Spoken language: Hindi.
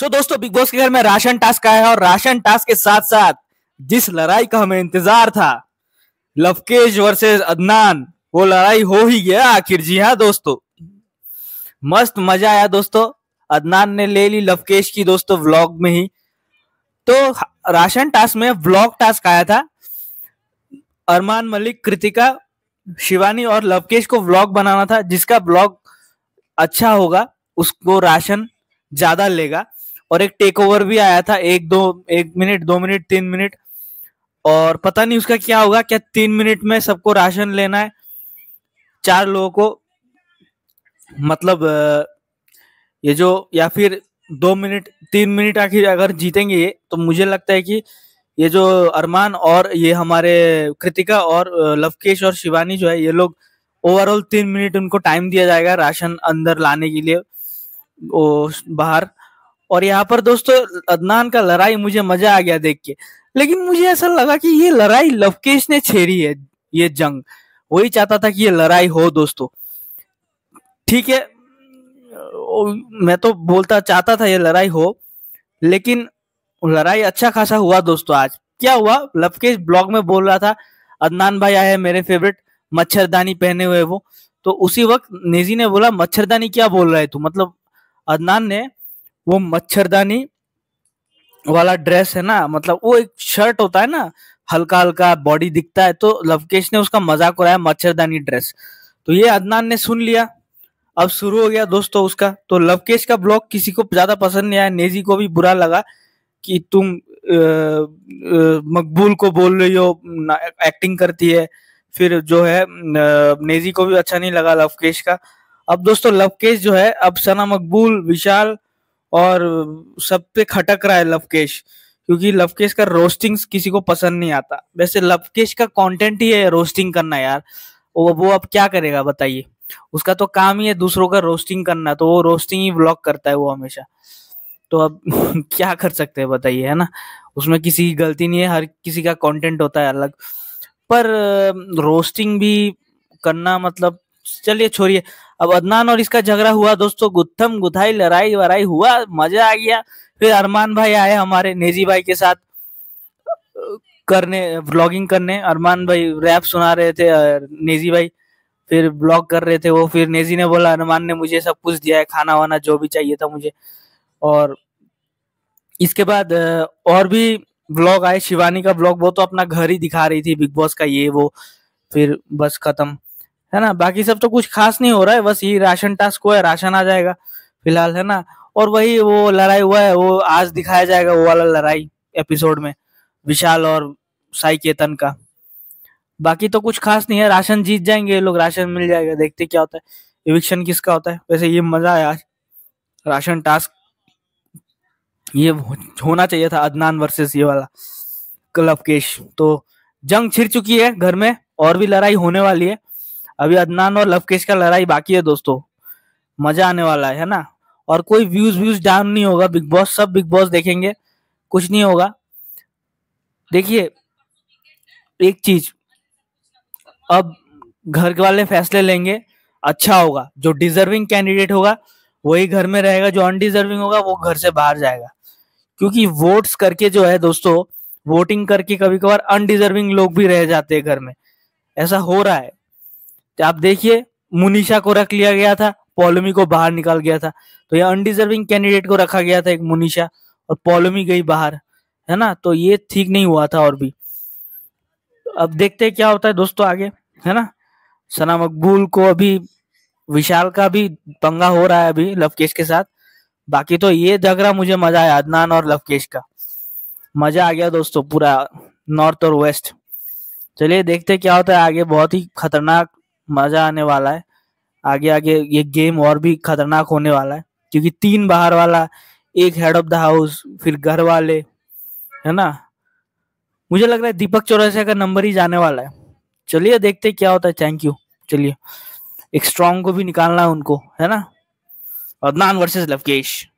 सो दोस्तों बिग बॉस के घर में राशन टास्क आया है और राशन टास्क के साथ साथ जिस लड़ाई का हमें इंतजार था लवकेश वर्सेस अदनान वो लड़ाई हो ही गया आखिर जी हाँ दोस्तों मस्त मजा आया दोस्तों अदनान ने ले ली लवकेश की दोस्तों व्लॉग में ही तो राशन टास्क में व्लॉग टास्क आया था अरमान मलिक कृतिका शिवानी और लवकेश को व्लॉग बनाना था जिसका व्लॉग अच्छा होगा उसको राशन ज्यादा लेगा और एक टेक ओवर भी आया था एक दो एक मिनट दो मिनट तीन मिनट और पता नहीं उसका क्या होगा क्या तीन मिनट में सबको राशन लेना है चार लोगों को मतलब ये जो या फिर दो मिनट तीन मिनट आखिर अगर जीतेंगे ये तो मुझे लगता है कि ये जो अरमान और ये हमारे कृतिका और लवकेश और शिवानी जो है ये लोग ओवरऑल तीन मिनट उनको टाइम दिया जाएगा राशन अंदर लाने के लिए वो बाहर और यहाँ पर दोस्तों अदनान का लड़ाई मुझे मजा आ गया देख के लेकिन मुझे ऐसा लगा कि ये लड़ाई लवकेश ने छेड़ी है ये जंग वही चाहता था कि ये लड़ाई हो दोस्तों ठीक है मैं तो बोलता चाहता था ये लड़ाई हो लेकिन लड़ाई अच्छा खासा हुआ दोस्तों आज क्या हुआ लवकेश ब्लॉग में बोल रहा था अदनान भाई आए मेरे फेवरेट मच्छरदानी पहने हुए वो तो उसी वक्त नेजी ने बोला मच्छरदानी क्या बोल रहे तू मतलब अदनान ने वो मच्छरदानी वाला ड्रेस है ना मतलब वो एक शर्ट होता है ना हल्का हल्का बॉडी दिखता है तो लवकेश ने उसका मजाक उड़ाया मच्छरदानी ड्रेस तो ये अदनान ने सुन लिया अब शुरू हो गया दोस्तों उसका तो लवकेश का ब्लॉग किसी को ज्यादा पसंद नहीं आया नेजी को भी बुरा लगा कि तुम मकबूल को बोल रही हो एक्टिंग करती है फिर जो है नेजी को भी अच्छा नहीं लगा लवकेश का अब दोस्तों लवकेश जो है अब सना मकबूल विशाल और सब पे खटक रहा है लवकेश क्योंकि लवकेश का रोस्टिंग किसी को पसंद नहीं आता वैसे लवकेश का कंटेंट ही है रोस्टिंग करना यार वो वो अब क्या करेगा बताइए उसका तो काम ही है दूसरों का रोस्टिंग करना तो वो रोस्टिंग ही ब्लॉक करता है वो हमेशा तो अब क्या कर सकते हैं बताइए है ना उसमें किसी की गलती नहीं है हर किसी का कंटेंट होता है अलग पर रोस्टिंग भी करना मतलब चलिए छोड़िए अब अदनान और इसका झगड़ा हुआ दोस्तों गुत्थम गुथाई लड़ाई वराई हुआ मजा आ गया फिर अरमान भाई आए हमारे नेजी भाई के साथ करने ब्लॉगिंग करने अरमान भाई रैप सुना रहे थे नेजी भाई फिर ब्लॉग कर रहे थे वो फिर नेजी ने बोला अरमान ने मुझे सब कुछ दिया है खाना वाना जो भी चाहिए था मुझे और इसके बाद और भी ब्लॉग आए शिवानी का ब्लॉग वो तो अपना घर ही दिखा रही थी बिग बॉस का ये वो फिर बस खत्म है ना बाकी सब तो कुछ खास नहीं हो रहा है बस ये राशन टास्क हुआ है राशन आ जाएगा फिलहाल है ना और वही वो लड़ाई हुआ है वो आज दिखाया जाएगा वो वाला लड़ाई एपिसोड में विशाल और साई केतन का बाकी तो कुछ खास नहीं है राशन जीत जाएंगे ये लोग राशन मिल जाएगा देखते क्या होता है इविक्शन किसका होता है वैसे ये मजा आया आज राशन टास्क ये होना चाहिए था अदनान वर्सेस ये वाला क्लब केश तो जंग छिड़ चुकी है घर में और भी लड़ाई होने वाली है अभी अदनान और लवकेश का लड़ाई बाकी है दोस्तों मजा आने वाला है ना और कोई व्यूज व्यूज डाउन नहीं होगा बिग बॉस सब बिग बॉस देखेंगे कुछ नहीं होगा देखिए एक चीज अब घर वाले फैसले लेंगे अच्छा होगा जो डिजर्विंग कैंडिडेट होगा वही घर में रहेगा जो अनडिजर्विंग होगा वो घर से बाहर जाएगा क्योंकि वोट्स करके जो है दोस्तों वोटिंग करके कभी कभार अनडिजर्विंग लोग भी रह जाते हैं घर में ऐसा हो रहा है तो आप देखिए मुनीषा को रख लिया गया था पॉलोमी को बाहर निकाल गया था तो ये अनडिजर्विंग कैंडिडेट को रखा गया था एक मुनीषा और पोलोमी गई बाहर है ना तो ये ठीक नहीं हुआ था और भी अब देखते हैं क्या होता है दोस्तों आगे है ना सना मकबूल को अभी विशाल का भी पंगा हो रहा है अभी लवकेश के साथ बाकी तो ये झगड़ा मुझे मजा आया अदनान और लवकेश का मजा आ गया दोस्तों पूरा नॉर्थ और वेस्ट चलिए देखते क्या होता है आगे बहुत ही खतरनाक मजा आने वाला है आगे आगे ये गेम और भी खतरनाक होने वाला है क्योंकि तीन बाहर वाला एक हेड ऑफ द हाउस फिर घर वाले है ना मुझे लग रहा है दीपक चौरासिया का नंबर ही जाने वाला है चलिए देखते क्या होता है थैंक यू चलिए एक स्ट्रॉन्ग को भी निकालना है उनको है ना अदनान वर्सेस लवकेश